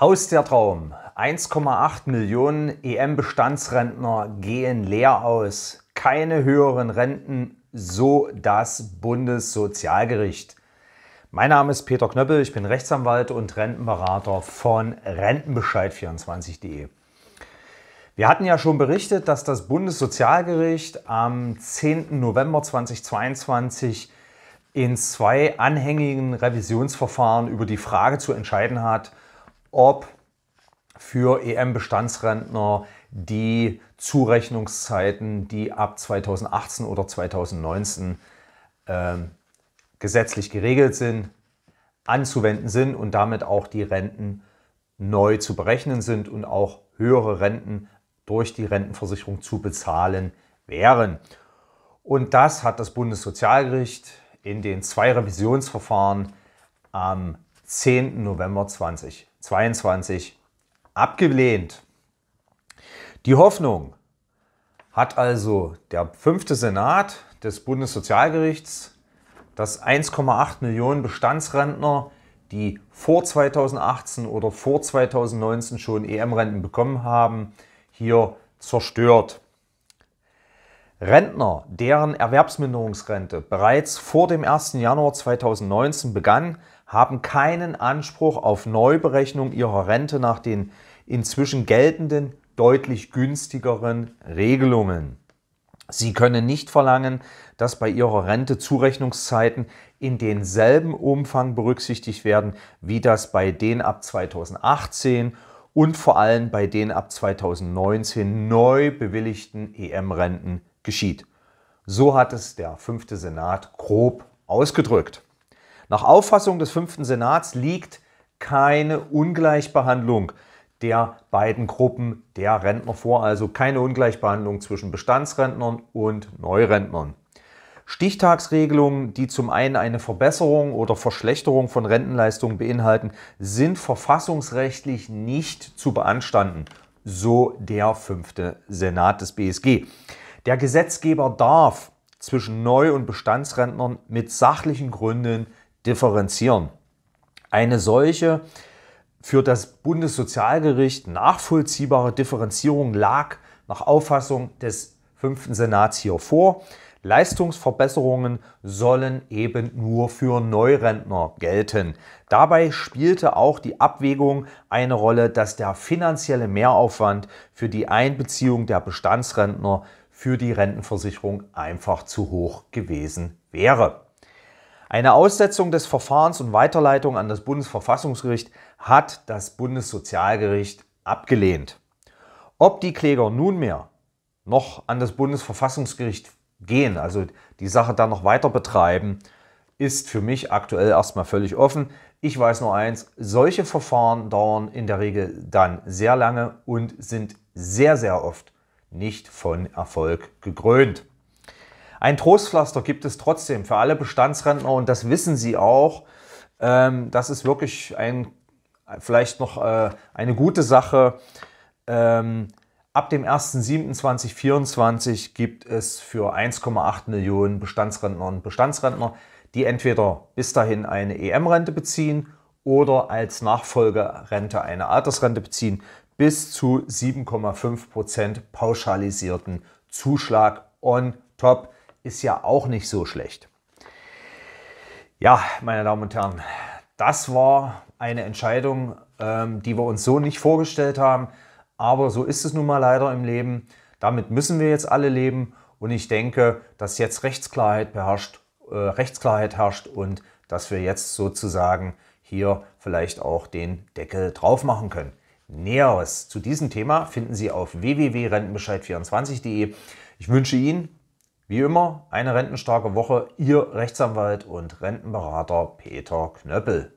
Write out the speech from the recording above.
Aus der Traum. 1,8 Millionen EM-Bestandsrentner gehen leer aus. Keine höheren Renten, so das Bundessozialgericht. Mein Name ist Peter Knöppel, ich bin Rechtsanwalt und Rentenberater von Rentenbescheid24.de. Wir hatten ja schon berichtet, dass das Bundessozialgericht am 10. November 2022 in zwei anhängigen Revisionsverfahren über die Frage zu entscheiden hat, ob für EM-Bestandsrentner die Zurechnungszeiten, die ab 2018 oder 2019 äh, gesetzlich geregelt sind, anzuwenden sind und damit auch die Renten neu zu berechnen sind und auch höhere Renten durch die Rentenversicherung zu bezahlen wären. Und das hat das Bundessozialgericht in den zwei Revisionsverfahren am 10. November 2022 abgelehnt. Die Hoffnung hat also der fünfte Senat des Bundessozialgerichts, dass 1,8 Millionen Bestandsrentner, die vor 2018 oder vor 2019 schon EM-Renten bekommen haben, hier zerstört. Rentner, deren Erwerbsminderungsrente bereits vor dem 1. Januar 2019 begann, haben keinen Anspruch auf Neuberechnung ihrer Rente nach den inzwischen geltenden, deutlich günstigeren Regelungen. Sie können nicht verlangen, dass bei Ihrer Rente Zurechnungszeiten in denselben Umfang berücksichtigt werden, wie das bei den ab 2018 und vor allem bei den ab 2019 neu bewilligten EM-Renten geschieht. So hat es der fünfte Senat grob ausgedrückt. Nach Auffassung des fünften Senats liegt keine Ungleichbehandlung der beiden Gruppen der Rentner vor, also keine Ungleichbehandlung zwischen Bestandsrentnern und Neurentnern. Stichtagsregelungen, die zum einen eine Verbesserung oder Verschlechterung von Rentenleistungen beinhalten, sind verfassungsrechtlich nicht zu beanstanden, so der fünfte Senat des BSG. Der Gesetzgeber darf zwischen Neu- und Bestandsrentnern mit sachlichen Gründen differenzieren. Eine solche für das Bundessozialgericht nachvollziehbare Differenzierung lag nach Auffassung des fünften Senats hier vor. Leistungsverbesserungen sollen eben nur für Neurentner gelten. Dabei spielte auch die Abwägung eine Rolle, dass der finanzielle Mehraufwand für die Einbeziehung der Bestandsrentner für die Rentenversicherung einfach zu hoch gewesen wäre. Eine Aussetzung des Verfahrens und Weiterleitung an das Bundesverfassungsgericht hat das Bundessozialgericht abgelehnt. Ob die Kläger nunmehr noch an das Bundesverfassungsgericht gehen, also die Sache dann noch weiter betreiben, ist für mich aktuell erstmal völlig offen. Ich weiß nur eins, solche Verfahren dauern in der Regel dann sehr lange und sind sehr, sehr oft nicht von Erfolg gekrönt. Ein Trostpflaster gibt es trotzdem für alle Bestandsrentner und das wissen sie auch. Ähm, das ist wirklich ein, vielleicht noch äh, eine gute Sache. Ähm, ab dem 1.7.2024 gibt es für 1,8 Millionen Bestandsrentner und Bestandsrentner, die entweder bis dahin eine EM-Rente beziehen oder als Nachfolgerente eine Altersrente beziehen, bis zu 7,5% Prozent pauschalisierten Zuschlag on top ist ja auch nicht so schlecht. Ja, meine Damen und Herren, das war eine Entscheidung, ähm, die wir uns so nicht vorgestellt haben. Aber so ist es nun mal leider im Leben. Damit müssen wir jetzt alle leben. Und ich denke, dass jetzt Rechtsklarheit beherrscht, äh, Rechtsklarheit herrscht und dass wir jetzt sozusagen hier vielleicht auch den Deckel drauf machen können. Näheres zu diesem Thema finden Sie auf www.rentenbescheid24.de. Ich wünsche Ihnen wie immer eine rentenstarke Woche, Ihr Rechtsanwalt und Rentenberater Peter Knöppel.